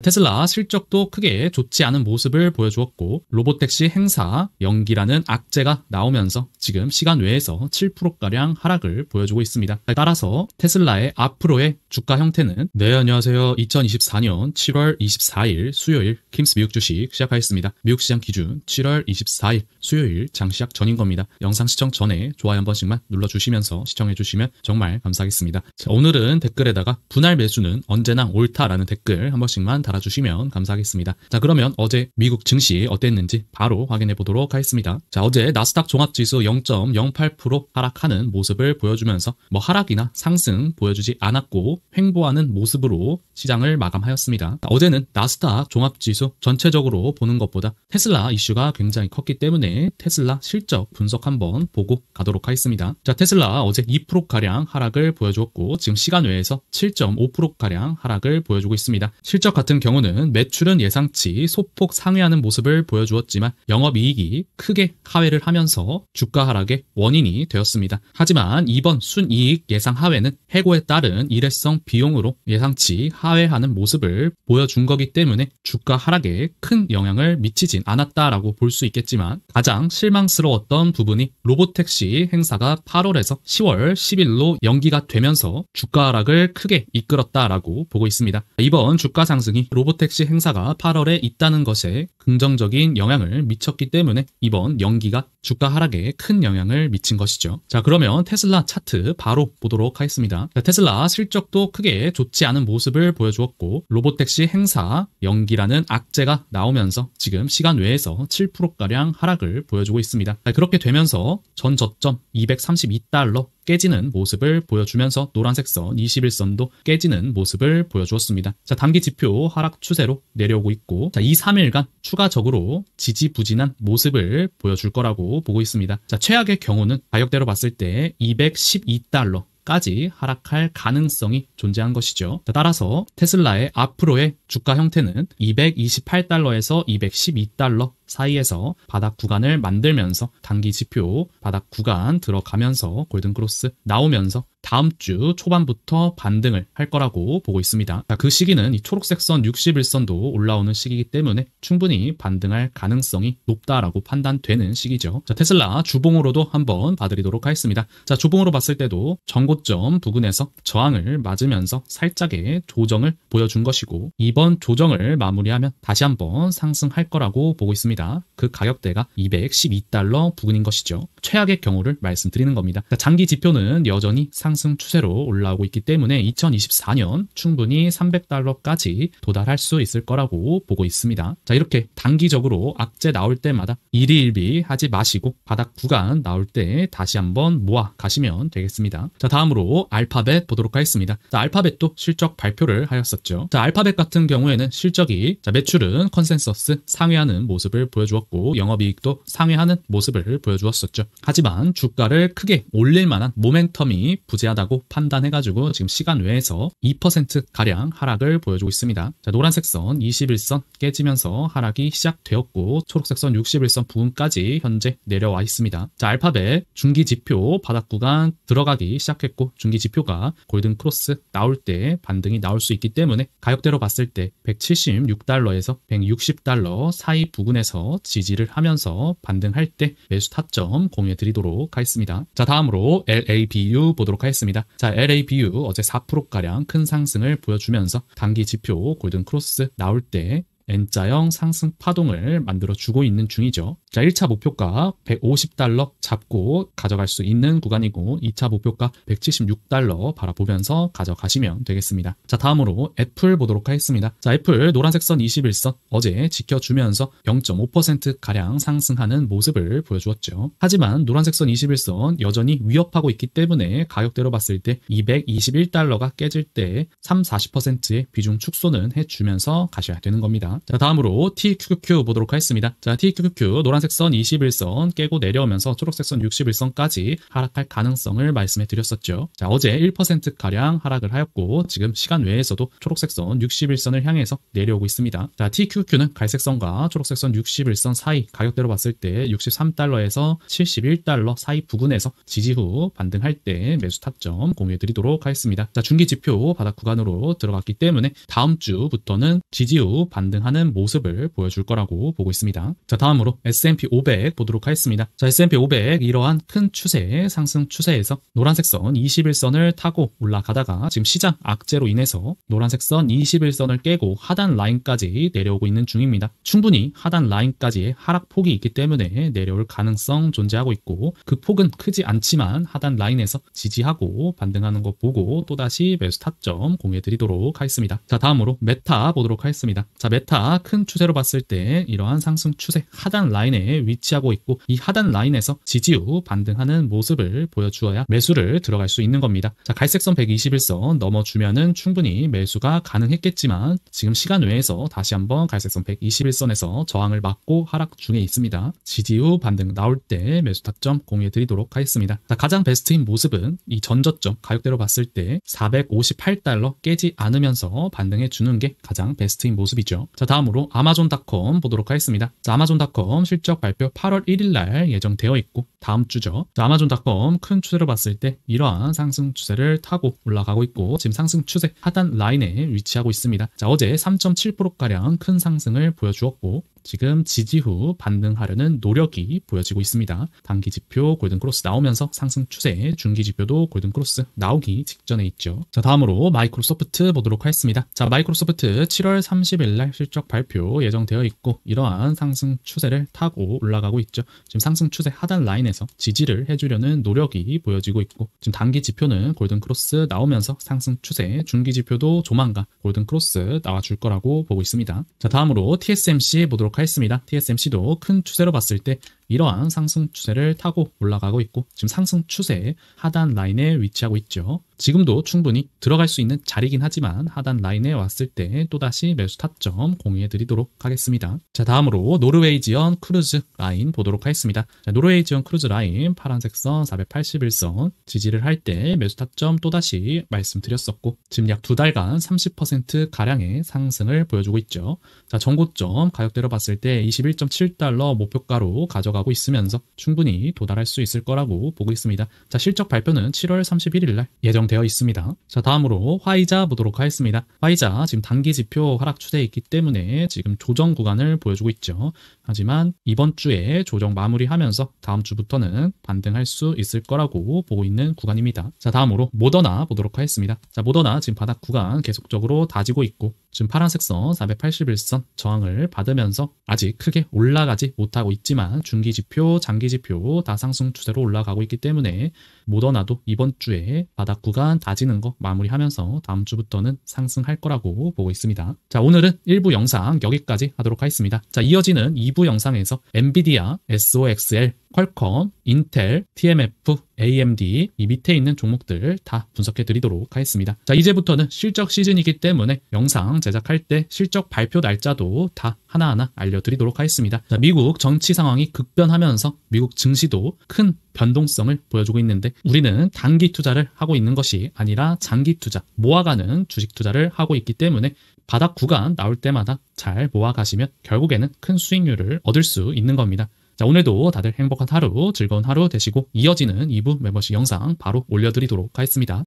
테슬라 실적도 크게 좋지 않은 모습을 보여주었고 로봇택시 행사 연기라는 악재가 나오면서 지금 시간 외에서 7%가량 하락을 보여주고 있습니다. 따라서 테슬라의 앞으로의 주가 형태는 네 안녕하세요 2024년 7월 24일 수요일 킴스 미국 주식 시작하겠습니다 미국 시장 기준 7월 24일 수요일 장시작 전인 겁니다. 영상 시청 전에 좋아요 한 번씩만 눌러주시면서 시청해주시면 정말 감사하겠습니다. 자, 오늘은 댓글에다가 분할 매수는 언제나 옳다라는 댓글 한 번씩만 달아주시면 감사하겠습니다. 자 그러면 어제 미국 증시 어땠는지 바로 확인해 보도록 하겠습니다. 자 어제 나스닥 종합지수 0.08% 하락하는 모습을 보여주면서 뭐 하락이나 상승 보여주지 않았고 횡보하는 모습으로 시장을 마감하였습니다. 어제는 나스닥 종합지수 전체적으로 보는 것보다 테슬라 이슈가 굉장히 컸기 때문에 테슬라 실적 분석 한번 보고 가도록 하겠습니다. 자 테슬라 어제 2%가량 하락을 보여주었고 지금 시간 외에서 7.5%가량 하락을 보여주고 있습니다. 실적 같은 같은 경우는 매출은 예상치 소폭 상회하는 모습을 보여주었지만 영업이익이 크게 하회를 하면서 주가 하락의 원인이 되었습니다. 하지만 이번 순이익 예상 하회는 해고에 따른 일회성 비용으로 예상치 하회하는 모습을 보여준 거기 때문에 주가 하락에 큰 영향을 미치진 않았다라고 볼 수 있겠지만 가장 실망스러웠던 부분이 로보택시 행사가 8월에서 10월 10일로 연기가 되면서 주가 하락을 크게 이끌었다라고 보고 있습니다. 이번 주가 상승이 로보택시 행사가 8월에 있다는 것에 긍정적인 영향을 미쳤기 때문에 이번 연기가 주가 하락에 큰 영향을 미친 것이죠. 자 그러면 테슬라 차트 바로 보도록 하겠습니다. 자, 테슬라 실적도 크게 좋지 않은 모습을 보여주었고 로보택시 행사 연기라는 악재가 나오면서 지금 시간 외에서 7%가량 하락을 보여주고 있습니다. 자, 그렇게 되면서 전 저점 232달러 깨지는 모습을 보여주면서 노란색 선 21선도 깨지는 모습을 보여주었습니다. 자 단기 지표 하락 추세로 내려오고 있고 자 2, 3일간 추가적으로 지지부진한 모습을 보여줄 거라고 보고 있습니다. 자 최악의 경우는 가격대로 봤을 때 212달러 5지 하락할 가능성이 존재한 것이죠. 따라서 테슬라의 앞으로의 주가 형태는 228달러에서 212달러 사이에서 바닥 구간을 만들면서 단기 지표 바닥 구간 들어가면서 골든크로스 나오면서 다음 주 초반부터 반등을 할 거라고 보고 있습니다. 자, 그 시기는 이 초록색 선 61선도 올라오는 시기이기 때문에 충분히 반등할 가능성이 높다라고 판단되는 시기죠. 자, 테슬라 주봉으로도 한번 봐드리도록 하겠습니다. 자, 주봉으로 봤을 때도 전고점 부근에서 저항을 맞으면서 살짝의 조정을 보여준 것이고 이번 조정을 마무리하면 다시 한번 상승할 거라고 보고 있습니다. 그 가격대가 212달러 부근인 것이죠. 최악의 경우를 말씀드리는 겁니다. 자, 장기 지표는 여전히 상 상승 추세로 올라오고 있기 때문에 2024년 충분히 300달러까지 도달할 수 있을 거라고 보고 있습니다. 자 이렇게 단기적으로 악재 나올 때마다 일희일비 하지 마시고 바닥 구간 나올 때 다시 한번 모아 가시면 되겠습니다. 자 다음으로 알파벳 보도록 하겠습니다. 자 알파벳도 실적 발표를 하였었죠. 자 알파벳 같은 경우에는 실적이 자 매출은 컨센서스 상회하는 모습을 보여주었고 영업이익도 상회하는 모습을 보여주었었죠. 하지만 주가를 크게 올릴 만한 모멘텀이 부족 부재하다고 판단해가지고 지금 시간 외에서 2%가량 하락을 보여주고 있습니다. 자, 노란색 선 21선 깨지면서 하락이 시작되었고 초록색 선 61선 부근까지 현재 내려와 있습니다. 자, 알파벳 중기 지표 바닥 구간 들어가기 시작했고 중기 지표가 골든 크로스 나올 때 반등이 나올 수 있기 때문에 가격대로 봤을 때 176달러에서 160달러 사이 부근에서 지지를 하면서 반등할 때 매수 타점 공유해 드리도록 하겠습니다. 자, 다음으로 LABU 보도록 하겠습니다. 했습니다 자, LABU 어제 4%가량 큰 상승을 보여주면서 단기 지표 골든 크로스 나올 때 N자형 상승 파동을 만들어 주고 있는 중이죠. 자, 1차 목표가 150달러 잡고 가져갈 수 있는 구간이고 2차 목표가 176달러 바라보면서 가져가시면 되겠습니다. 자, 다음으로 애플 보도록 하겠습니다. 자, 애플 노란색 선 21선 어제 지켜주면서 0.5%가량 상승하는 모습을 보여주었죠. 하지만 노란색 선 21선 여전히 위협하고 있기 때문에 가격대로 봤을 때 221달러가 깨질 때 3, 40%의 비중 축소는 해주면서 가셔야 되는 겁니다. 다자 다음으로 TQQQ 보도록 하겠습니다. 자 TQQQ 노란색 선 21선 깨고 내려오면서 초록색 선 61선까지 하락할 가능성을 말씀해 드렸었죠. 자 어제 1%가량 하락을 하였고 지금 시간 외에서도 초록색 선 61선을 향해서 내려오고 있습니다. 자 TQQ는 갈색 선과 초록색 선 61선 사이 가격대로 봤을 때 63달러에서 71달러 사이 부근에서 지지 후 반등할 때 매수 타점 공유해 드리도록 하겠습니다. 자 중기 지표 바닥 구간으로 들어갔기 때문에 다음 주부터는 지지 후반등 하는 모습을 보여줄 거라고 보고 있습니다. 자 다음으로 S&P 500 보도록 하겠습니다. 자 S&P 500 이러한 큰 추세 상승 추세에서 노란색 선 21선을 타고 올라가다가 지금 시장 악재로 인해서 노란색 선 21선을 깨고 하단 라인까지 내려오고 있는 중입니다. 충분히 하단 라인까지의 하락폭이 있기 때문에 내려올 가능성 존재하고 있고 그 폭은 크지 않지만 하단 라인에서 지지하고 반등하는 거 보고 또다시 매수 타점 공유해드리도록 하겠습니다. 자 다음으로 메타 보도록 하겠습니다. 자 메타 2차 큰 추세로 봤을 때 이러한 상승 추세 하단 라인에 위치하고 있고 이 하단 라인에서 지지 후 반등하는 모습을 보여주어야 매수를 들어갈 수 있는 겁니다. 자, 갈색선 121선 넘어주면은 충분히 매수가 가능했겠지만 지금 시간 외에서 다시 한번 갈색선 121선에서 저항을 막고 하락 중에 있습니다. 지지 후 반등 나올 때 매수 타점 공유해 드리도록 하겠습니다. 자, 가장 베스트인 모습은 이 전저점 가격대로 봤을 때 458달러 깨지 않으면서 반등해 주는 게 가장 베스트인 모습이죠. 자 다음으로 아마존닷컴 보도록 하겠습니다. 자, 아마존닷컴 실적 발표 8월 1일 날 예정되어 있고 다음 주죠. 자, 아마존닷컴 큰추세를 봤을 때 이러한 상승 추세를 타고 올라가고 있고 지금 상승 추세 하단 라인에 위치하고 있습니다. 자 어제 3.7%가량 큰 상승을 보여주었고 지금 지지 후 반등하려는 노력이 보여지고 있습니다. 단기 지표 골든크로스 나오면서 상승 추세, 중기 지표도 골든크로스 나오기 직전에 있죠. 자 다음으로 마이크로소프트 보도록 하겠습니다. 자 마이크로소프트 7월 30일 날 실적 발표 예정되어 있고 이러한 상승 추세를 타고 올라가고 있죠. 지금 상승 추세 하단 라인에서 지지를 해주려는 노력이 보여지고 있고 지금 단기 지표는 골든크로스 나오면서 상승 추세, 중기 지표도 조만간 골든크로스 나와줄 거라고 보고 있습니다. 자 다음으로 TSMC 보도록 했습니다 TSMC도 큰 추세로 봤을 때 이러한 상승 추세를 타고 올라가고 있고 지금 상승 추세 하단 라인에 위치하고 있죠. 지금도 충분히 들어갈 수 있는 자리긴 하지만 하단 라인에 왔을 때 또다시 매수 타점 공유해 드리도록 하겠습니다. 자 다음으로 노르웨이 지연 크루즈 라인 보도록 하겠습니다. 자, 노르웨이 지연 크루즈 라인 파란색 선 481선 지지를 할 때 매수 타점 또다시 말씀드렸었고 지금 약 두 달간 30%가량의 상승을 보여주고 있죠. 자 전고점 가격대로 봤을 때 21.7달러 목표가로 가져가 이어가고 있으면서 충분히 도달할 수 있을 거라고 보고 있습니다. 자 실적 발표는 7월 31일 날 예정되어 있습니다. 자 다음으로 화이자 보도록 하겠습니다. 화이자 지금 단기 지표 하락 추세에 있기 때문에 지금 조정 구간을 보여주고 있죠. 하지만 이번 주에 조정 마무리하면서 다음 주부터는 반등할 수 있을 거라고 보고 있는 구간입니다. 자 다음으로 모더나 보도록 하겠습니다. 자 모더나 지금 바닥 구간 계속적으로 다지고 있고 지금 파란색 선 481선 저항을 받으면서 아직 크게 올라가지 못하고 있지만 중기 단기 지표, 장기 지표 다 상승 추세로 올라가고 있기 때문에 모더나도 이번 주에 바닥 구간 다지는 거 마무리하면서 다음 주부터는 상승할 거라고 보고 있습니다. 자, 오늘은 1부 영상 여기까지 하도록 하겠습니다. 자, 이어지는 2부 영상에서 엔비디아, SOXL, 퀄컴, 인텔, TMF, AMD 이 밑에 있는 종목들 다 분석해 드리도록 하겠습니다. 자 이제부터는 실적 시즌이기 때문에 영상 제작할 때 실적 발표 날짜도 다 하나하나 알려드리도록 하겠습니다. 자, 미국 정치 상황이 급변하면서 미국 증시도 큰 변동성을 보여주고 있는데 우리는 단기 투자를 하고 있는 것이 아니라 장기 투자, 모아가는 주식 투자를 하고 있기 때문에 바닥 구간 나올 때마다 잘 모아가시면 결국에는 큰 수익률을 얻을 수 있는 겁니다. 자, 오늘도 다들 행복한 하루, 즐거운 하루 되시고 이어지는 2부 멤버십 영상 바로 올려드리도록 하겠습니다.